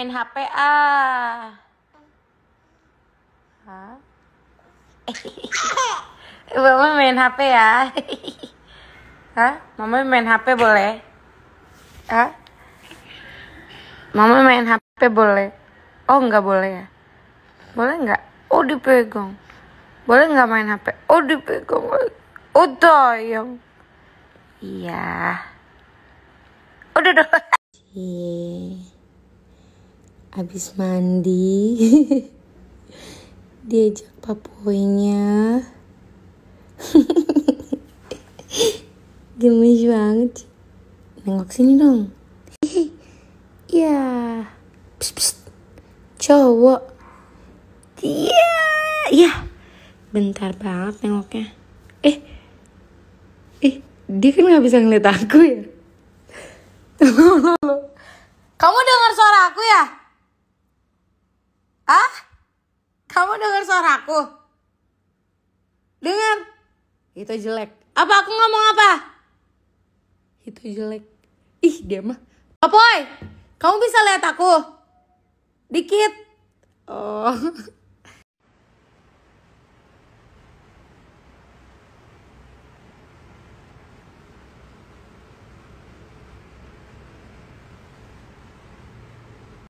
main HP ah. Hah? Eh, Mama main HP ya. Hah? Mama main HP boleh? Hah? Mama main HP boleh? Oh, nggak boleh ya? Boleh nggak? Oh, dipegang. Boleh nggak main HP? Oh, dipegang. Oh, doyong. Iya. Udah, oh, udah. Iya abis mandi diajak papoinya gemes banget nengok sini dong ya pst, pst. cowok iya ya bentar banget nengoknya eh eh dia kan nggak bisa ngeliat aku ya kamu dengar ah Kamu dengar suara aku? Dengar? Itu jelek. Apa aku ngomong apa? Itu jelek. Ih, dia mah. Apoy, kamu bisa lihat aku? Dikit. Oh.